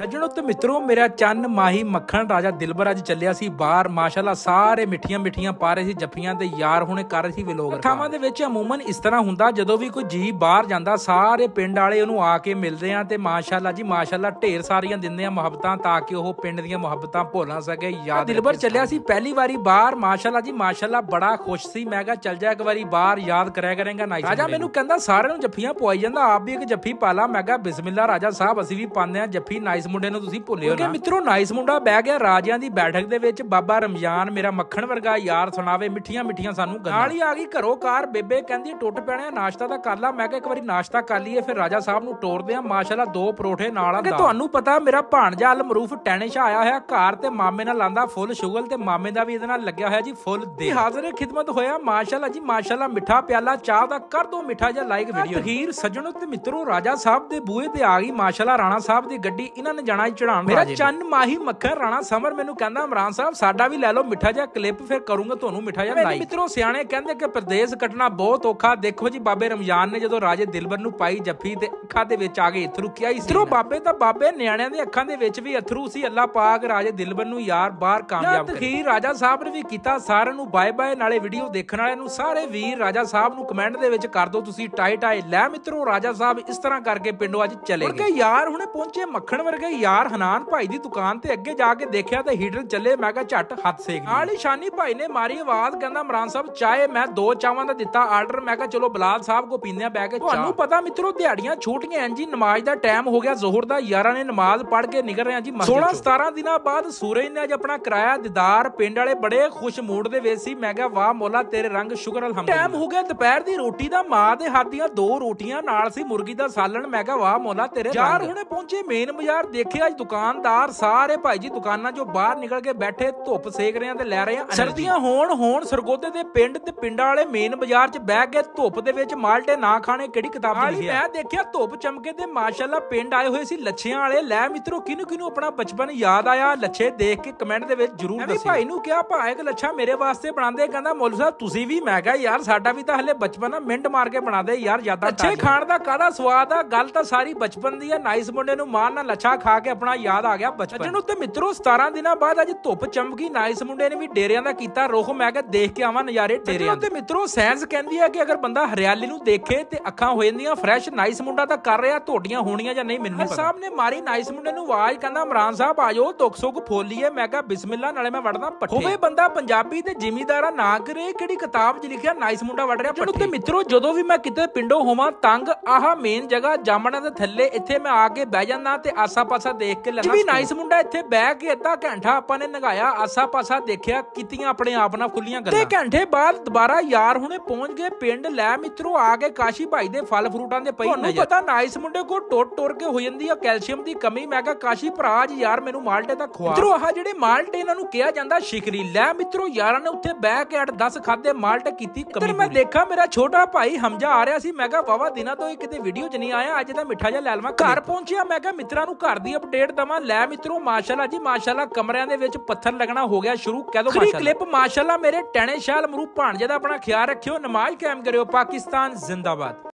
ਸੱਜਣੋ ਤੇ ਮਿੱਤਰੋ ਮੇਰਾ ਚੰਨ ਮਾਹੀ ਮੱਖਣ ਰਾਜਾ ਦਿਲਬਰ ਅੱਜ ਚੱਲਿਆ ਸੀ ਬਾਹਰ ਮਾਸ਼ਾਅੱਲਾ ਸਾਰੇ ਮਿੱਠੀਆਂ ਮਿੱਠੀਆਂ ਪਾ ਰਹੇ ਸੀ ਜੱਫੀਆਂ ਤੇ ਯਾਰ ਹੁਣੇ ਕਰ ਰਹੇ ਸੀ ਵਿਲੋਗ ਥਾਵਾਂ ਦੇ ਵਿੱਚ ਅਮੂਮਨ ਇਸ ਤਰ੍ਹਾਂ ਹੁੰਦਾ ਜਦੋਂ ਵੀ ਕੋਈ ਜੀ ਬਾਹਰ ਜਾਂਦਾ ਸਾਰੇ ਪਿੰਡ ਵਾਲੇ ਉਹਨੂੰ ਆ ਕੇ ਮਿਲਦੇ ਆ ਤੇ ਮਾਸ਼ਾਅੱਲਾ ਜੀ ਮਾਸ਼ਾਅੱਲਾ ਢੇਰ ਸਾਰੀਆਂ ਦਿੰਦੇ ਆ ਮੁਹੱਬਤਾਂ ਤਾਂ ਕਿ ਉਹ ਪਿੰਡ ਦੀਆਂ ਮੁਹੱਬਤਾਂ ਭੁੱਲ ਨਾ ਸਕੇ ਯਾਦ ਦਿਲਬਰ ਚੱਲਿਆ ਸੀ ਪਹਿਲੀ ਵਾਰੀ ਬਾਹਰ ਮਾਸ਼ਾਅੱਲਾ ਜੀ ਮਾਸ਼ਾਅੱਲਾ ਬੜਾ ਖੁਸ਼ ਸੀ ਮੈਂ ਕਿਹਾ ਚੱਲ ਜਾ ਇੱਕ ਵਾਰੀ ਬਾਹਰ ਯਾਦ ਕਰਿਆ ਕਰੇਗਾ ਨਾਈਸ ਰਾਜਾ ਮੈਨੂੰ ਕਹਿੰਦਾ ਸਾਰਿਆਂ ਨੂੰ ਜੱਫੀਆਂ ਪਵਾਈ ਜਾਂਦਾ ਆਪ ਵੀ ਇੱਕ ਜੱਫੀ ਪਾ ਲਾ ਮੈਂ ਕਿਹਾ ਬਿਸਮਿਲ੍ਲਾ ਰਾਜਾ ਸਾਹਿਬ ਅਸੀਂ ਵੀ ਪਾਉਂਦੇ ਆ ਜੱਫੀ ਨਾਈਸ ਨਾਈਸ ਮੁੰਡੇ ਨੂੰ ਤੁਸੀਂ ਭੁੱਲਿਓ ਨਾ ਕਿ ਮਿੱਤਰੋ ਨਾਈਸ ਮੁੰਡਾ ਬਹਿ ਗਿਆ ਰਾਜਿਆਂ ਦੀ ਬੈਠਕ ਦੇ ਵਿੱਚ ਬਾਬਾ ਰਮਜ਼ਾਨ ਮੇਰਾ ਮੱਖਣ ਵਰਗਾ ਯਾਰ ਸੁਣਾਵੇ ਮਿੱਠੀਆਂ ਮਿੱਠੀਆਂ ਸਾਨੂੰ ਗੱਲਾਂ ਨਾਲ ਹੀ ਆ ਗਈ ਘਰੋਂ ਕਾਰ ਬੇਬੇ ਕਹਿੰਦੀ ਟੁੱਟ ਪੈਣਾ ਨਾਸ਼ਤਾ ਤਾਂ ਕਰ ਲਾ ਮੈਂ ਕਿਹਾ ਇੱਕ ਵਾਰੀ ਨਾਸ਼ਤਾ ਕਰ ਲਈਏ ਫਿਰ ਰਾਜਾ ਸਾਹਿਬ ਨੂੰ ਟੋਰਦੇ ਆ ਮਾਸ਼ਾਅੱਲਾ ਦੋ ਪਰੋਠੇ ਨਾਲ ਆ ਕਿ ਤੁਹਾਨੂੰ ਪਤਾ ਮੇਰਾ ਭਾਣਜਾ ਅਲ ਮਰੂਫ ਟੈਨਿਸ਼ ਆਇਆ ਹੋਇਆ ਘਰ ਤੇ ਮਾਮੇ ਨਾਲ ਲਾਂਦਾ ਫੁੱਲ ਸ਼ੁਗਲ ਤੇ ਮਾਮੇ ਦਾ ਵੀ ਇਹਦੇ ਨਾਲ ਲੱਗਿਆ ਹੋਇਆ ਜੀ ਫੁੱਲ ਦੇ ਹਾਜ਼ਰੇ ਖਿਦਮਤ ਹੋਇਆ ਮਾਸ਼ਾਅੱਲਾ ਜੀ ਮਾਸ਼ਾਅੱਲਾ ਮਿੱਠਾ ਪਿਆਲਾ ਚਾਹ ਦਾ ਕਰ ਦੋ ਮਿੱਠਾ ਜਿਹਾ ਲਾਈਕ ਵੀਡੀਓ ਅਖੀਰ ਸੱਜਣੋ ਤੇ ਮਿੱਤਰੋ ਰਾਜਾ ਸਾਹਿਬ ਦੇ ਬੂਹੇ ਤੇ ਆ ਗਈ ਮਾਸ਼ਾਅੱਲਾ ਰਾਣਾ ਸਾਹਿਬ ਦੀ ਗੱਡੀ ਇਹਨਾਂ ਚੰਨ ਜਣਾ ਚੜਾਣ ਮੇਰਾ ਚੰਨ ਮਾਹੀ ਮੱਖਣ ਰਾਣਾ ਸਮਰ ਮੈਨੂੰ ਕਹਿੰਦਾ ਇਮਰਾਨ ਸਾਹਿਬ ਸਾਡਾ ਵੀ ਲੈ ਲਓ ਮਿੱਠਾ ਜਿਹਾ ਕਲਿੱਪ ਫਿਰ ਕਰੂੰਗਾ ਤੁਹਾਨੂੰ ਮਿੱਠਾ ਜਿਹਾ ਲਾਈਕ ਮਿੱਤਰੋ ਸਿਆਣੇ ਕਹਿੰਦੇ ਕਿ ਪ੍ਰਦੇਸ਼ ਕੱਟਣਾ ਬਹੁਤ ਔਖਾ ਦੇਖੋ ਜੀ ਬਾਬੇ ਰਮਜ਼ਾਨ ਨੇ ਜਦੋਂ ਰਾਜੇ ਦਿਲਬਰ ਨੂੰ ਪਾਈ ਜੱਫੀ ਤੇ ਅੱਖਾਂ ਦੇ ਵਿੱਚ ਆ ਗਏ ਅਥਰੂ ਕਿਹਾ ਇਸਰੋ ਬਾਬੇ ਤਾਂ ਬਾਬੇ ਨਿਆਣਿਆਂ ਦੇ ਅੱਖਾਂ ਦੇ ਵਿੱਚ ਵੀ ਅਥਰੂ ਸੀ ਅੱਲਾ ਪਾਕ ਰਾਜੇ ਦਿਲਬਰ ਨੂੰ ਯਾਰ ਬਾਹਰ ਕਾਮਯਾਬ ਕਰੇ ਤਖੀਰ ਰਾਜਾ ਸਾਹਿਬ ਨੇ ਵੀ ਕੀਤਾ ਸਾਰਿਆਂ ਨੂੰ ਬਾਏ ਬਾਏ ਨਾਲੇ ਵੀਡੀਓ ਦੇਖਣ ਵਾਲਿਆਂ ਨੂੰ ਸਾਰੇ ਵੀਰ ਰਾਜਾ ਸਾਹਿਬ ਨੂੰ ਕਮੈਂਟ ਦੇ ਵਿੱਚ ਕਰ ਦਿਓ ਤੁਸੀਂ ਟਾਈ ਟਾਈ ਲੈ ਮਿੱਤਰੋ ਰਾਜਾ ਸਾਹਿਬ ਇਸ ਤਰ੍ਹਾਂ ਕਰਕੇ ਪਿੰਡੋਂ ਅੱਜ ਚਲੇ ਗਏ ਯਾਰ ਹੁਣੇ ਪਹੁੰਚੇ ਮੱਖਣ ਵਰਗੇ ਕਿ ਯਾਰ ਹਨਾਨ ਭਾਈ ਦੀ ਦੁਕਾਨ ਤੇ ਅੱਗੇ ਜਾ ਕੇ ਦੇਖਿਆ ਤਾਂ ਹੀਟਰ ਚੱਲੇ ਮੈਂ ਕਿਹਾ ਝੱਟ ਹੱਥ ਸੇਕ ਨਾਲ ਹੀ ਸ਼ਾਨੀ ਭਾਈ ਨੇ ਮਾਰੀ ਆਵਾਜ਼ ਕਹਿੰਦਾ ਇਮਰਾਨ ਸਾਹਿਬ ਚਾਹੇ ਮੈਂ ਦੋ ਚਾਵਾਂ ਦਾ ਦਿੱਤਾ ਆਰਡਰ ਮੈਂ ਕਿਹਾ ਚਲੋ ਬਲਾਲ ਸਾਹਿਬ ਕੋ ਪੀਂਦੇ ਆ ਬੈ ਕੇ ਤੁਹਾਨੂੰ ਪਤਾ ਮਿੱਤਰੋ ਦਿਹਾੜੀਆਂ ਛੋਟੀਆਂ ਐਂ ਜੀ ਨਮਾਜ਼ ਦਾ ਟਾਈਮ ਹੋ ਗਿਆ ਜ਼ੋਹਰ ਦਾ ਯਾਰਾਂ ਨੇ ਨਮਾਜ਼ ਪੜ੍ਹ ਕੇ ਨਿਕਲ ਰਹੇ ਆ ਜੀ 16 17 ਦਿਨਾਂ ਬਾਅਦ ਸੂਰਜ ਨੇ ਅੱਜ ਆਪਣਾ ਕਿਰਾਇਆ ਦਿਦਾਰ ਪਿੰਡ ਵਾਲੇ ਬੜੇ ਖੁਸ਼ ਮੂਡ ਦੇ ਵਿੱਚ ਸੀ ਮੈਂ ਕਿਹਾ ਵਾਹ ਮੌਲਾ ਤੇਰੇ ਰੰਗ ਸ਼ੁਕਰ ਅਲਹਮਦੁਲਿਲਾ ਟਾਈਮ ਹੋ ਗਿਆ ਦੁਪਹਿਰ ਦੀ ਰੋਟੀ ਦਾ ਮਾਂ ਦੇ ਹੱਥ ਦੀਆਂ ਦੋ ਰੋਟੀਆਂ ਨਾਲ ਸੀ ਮੁਰਗੀ ਦਾ ਸਾਲਣ ਮੈਂ ਕਿਹਾ ਵਾਹ ਮੌਲਾ ਤੇਰੇ ਯਾਰ ਹੁਣੇ ਪਹੁੰਚੇ ਮੇਨ ਬਾਜ਼ਾਰ ਦੇਖਿਆ ਜੀ ਦੁਕਾਨਦਾਰ ਸਾਰੇ ਭਾਈ ਜੀ ਦੁਕਾਨਾਂ 'ਚੋਂ ਬਾਹਰ ਨਿਕਲ ਕੇ ਬੈਠੇ ਧੁੱਪ ਸੇਕ ਰਹੇ ਆ ਤੇ ਲੈ ਰਹੇ ਆ ਸਰਦੀਆਂ ਹੋਣ ਹੋਣ ਸਰਗੋਦੇ ਦੇ ਪਿੰਡ ਤੇ ਪਿੰਡਾਂ ਵਾਲੇ ਮੇਨ ਬਾਜ਼ਾਰ 'ਚ ਬਹਿ ਕੇ ਧੁੱਪ ਦੇ ਵਿੱਚ ਮਾਲਟੇ ਨਾ ਖਾਣੇ ਕਿਹੜੀ ਕਿਤਾਬ 'ਚ ਲਿਖਿਆ ਮੈਂ ਦੇਖਿਆ ਧੁੱਪ ਚਮਕੇ ਤੇ ਮਾਸ਼ਾਅੱਲਾ ਪਿੰਡ ਆਏ ਹੋਏ ਸੀ ਲੱਛਿਆਂ ਵਾਲੇ ਲੈ ਮਿੱਤਰੋ ਕਿਨੂੰ ਕਿਨੂੰ ਆਪਣਾ ਬਚਪਨ ਯਾਦ ਆਇਆ ਲੱਛੇ ਦੇਖ ਕੇ ਕਮੈਂਟ ਦੇ ਵਿੱਚ ਜਰੂਰ ਦੱਸਿਓ ਭਾਈ ਨੂੰ ਕਿਹਾ ਭਾਏ ਇੱਕ ਲੱਛਾ ਮੇਰੇ ਵਾਸਤੇ ਬਣਾਉਂਦੇ ਕਹਿੰਦਾ ਮੌਲਵੀ ਸਾਹਿਬ ਤੁਸੀਂ ਵੀ ਮੈਂ ਕਿਹਾ ਯਾਰ ਸਾਡਾ ਵੀ ਤਾਂ ਹਲੇ ਬਚਪਨ ਆ ਮਿੰਟ ਮਾਰ ਕੇ ਬਣਾਦੇ ਯਾਰ ਯਾਦਾਂ ਅੱਛੇ ਖਾਣ ਦਾ ਕਾਹਦਾ ਸਵਾਦ ਆ ਗੱਲ ਤਾਂ ਸਾਰੀ ਬਚਪਨ ਦੀ ਆ ਨਾਈਸ ਮੁੰਡੇ ਨੂੰ ਮਾਰਨਾ ਲੱਛਾ ਖਾ ਕੇ ਆਪਣਾ ਯਾਦ ਆ ਗਿਆ ਬਚਪਨ ਸੱਜਣ ਉੱਤੇ ਮਿੱਤਰੋ 17 ਦਿਨਾਂ ਬਾਅਦ ਅੱਜ ਧੁੱਪ ਚਮਕੀ ਨਾਈਸ ਮੁੰਡੇ ਨੇ ਵੀ ਡੇਰਿਆਂ ਦਾ ਕੀਤਾ ਰੋਖ ਮੈਂ ਕਿਹਾ ਦੇਖ ਕੇ ਆਵਾਂ ਨਜ਼ਾਰੇ ਡੇਰਿਆਂ ਦੇ ਮਿੱਤਰੋ ਸਾਇੰਸ ਕਹਿੰਦੀ ਆ ਕਿ ਅਗਰ ਬੰਦਾ ਹਰਿਆਲੀ ਨੂੰ ਦੇਖੇ ਤੇ ਅੱਖਾਂ ਹੋ ਜਾਂਦੀਆਂ ਫਰੈਸ਼ ਨਾਈਸ ਮੁੰਡਾ ਤਾਂ ਕਰ ਰਿਹਾ ਢੋਡੀਆਂ ਹੋਣੀਆਂ ਜਾਂ ਨਹੀਂ ਮੈਨੂੰ ਨਹੀਂ ਪਤਾ ਸਾਹਿਬ ਨੇ ਮਾਰੀ ਨਾਈਸ ਮੁੰਡੇ ਨੂੰ ਆਵਾਜ਼ ਕਹਿੰਦਾ ਇਮਰਾਨ ਸਾਹਿਬ ਆਜੋ ਦੁੱਖ ਫੋਲੀ ਫੋਲੀਏ ਮੈਂ ਕਿਹਾ ਬਿਸਮਿਲ੍ਲਾ ਨਾਲੇ ਮੈਂ ਵੜਦਾ ਪੱਠੇ ਹੋਵੇ ਬੰਦਾ ਪੰਜਾਬੀ ਤੇ ਜ਼ਿਮੀਦਾਰਾ ਨਾ ਕਰੇ ਕਿਹੜੀ ਕਿਤਾਬ 'ਚ ਲਿਖਿਆ ਨਾਈਸ ਮੁੰਡਾ ਵੜ ਰਿਹਾ ਪੱਠੇ ਤੇ ਮਿੱਤਰੋ ਜਦੋਂ ਵੀ ਮੈਂ ਕਿਤੇ ਪਿੰਡੋਂ ਹੋਵਾਂ ਤੰਗ ਆਹਾ ਮੇਨ ਜਗ੍ਹਾ ਜਾਮਣਾ ਦੇ ਥੱਲੇ ਇੱਥੇ ਮੈਂ ਆ ਕੇ ਬਹਿ ਜਾਂਦਾ ਤੇ ਆਸਾ ਪਾਸਾ ਦੇਖ ਕੇ ਲੱਗਾ ਵੀ ਨਾਈਸ ਮੁੰਡਾ ਇੱਥੇ ਬਹਿ ਕੇ ਅੱਧਾ ਘੰਟਾ ਆਪਾਂ ਨੇ ਨਗਾਇਆ ਆਸਾ ਪਾਸਾ ਦੇਖਿਆ ਕਿਤੀਆਂ ਆਪਣੇ ਆਪ ਨਾਲ ਖੁੱਲੀਆਂ ਗੱਲਾਂ ਤੇ ਘੰਟੇ ਬਾਅਦ ਦੁਬਾਰਾ ਯਾਰ ਹੁਣੇ ਪਹੁੰਚ ਗਏ ਪਿੰਡ ਲੈ ਮਿੱਤਰੋ ਆ ਕੇ ਕਾਸ਼ੀ ਭਾਈ ਦੇ ਫਲ ਫਰੂਟਾਂ ਦੇ ਪਈ ਨਜ਼ਰ ਪਤਾ ਨਾਈਸ ਮੁੰਡੇ ਕੋ ਟੋਟ ਟੋਰ ਕੇ ਹੋ ਜਾਂਦੀ ਆ ਕੈਲਸ਼ੀਅਮ ਦੀ ਕਮੀ ਮੈਂ ਕਹਾ ਕਾਸ਼ੀ ਭਰਾ ਜੀ ਯਾਰ ਮੈਨੂੰ ਮਾਲਟੇ ਦਾ ਖਵਾ ਮਿੱਤਰੋ ਆਹ ਜਿਹੜੇ ਮਾਲਟੇ ਇਹਨਾਂ ਨੂੰ ਕਿਹਾ ਜਾਂਦਾ ਸ਼ਿਕਰੀ ਲੈ ਮਿੱਤਰੋ ਯਾਰਾਂ ਨੇ ਉੱਥੇ ਬਹਿ ਕੇ 8-10 ਖਾਦੇ ਮਾਲਟ ਕੀਤੀ ਕਮੀ ਮੈਂ ਦੇਖਾ ਮੇਰਾ ਛੋਟਾ ਭਾਈ ਹਮਜਾ ਆ ਰਿਹਾ ਸੀ ਮੈਂ ਕਹਾ ਵਾਵਾ ਦਿਨਾਂ ਤੋਂ ਇਹ ਕਿਤੇ ਵੀਡੀਓ 'ਚ ਨਹੀਂ ਆਇਆ ਅੱਜ ਦਾ ਮਿੱਠਾ ਜਿਹਾ ਲੈ ਲਵਾਂ ਘਰ ਪਹੁੰਚਿਆ ਮੈਂ ਕਹਾ ਮਿੱਤਰਾਂ ਨੂੰ ਘਰ ਘਰ ਦੀ ਅਪਡੇਟ ਦਵਾਂ ਲੈ ਮਿੱਤਰੋ ਮਾਸ਼ਾਅੱਲਾ ਜੀ ਮਾਸ਼ਾਅੱਲਾ ਕਮਰਿਆਂ ਦੇ ਵਿੱਚ ਪੱਥਰ ਲੱਗਣਾ ਹੋ ਗਿਆ ਸ਼ੁਰੂ ਕਹਿ ਦੋ ਮਾਸ਼ਾਅੱਲਾ ਕਲਿੱਪ ਮਾਸ਼ਾਅੱਲਾ ਮੇਰੇ ਟੈਣੇ ਸ਼ਾਲ ਮਰੂ ਭਾਣਜੇ ਦਾ ਆਪਣਾ ਖਿਆਲ ਰੱਖਿਓ ਨਮਾਜ਼ ਕਾਇਮ ਕਰਿਓ ਪਾਕਿਸਤਾਨ ਜ਼ਿੰਦਾਬਾਦ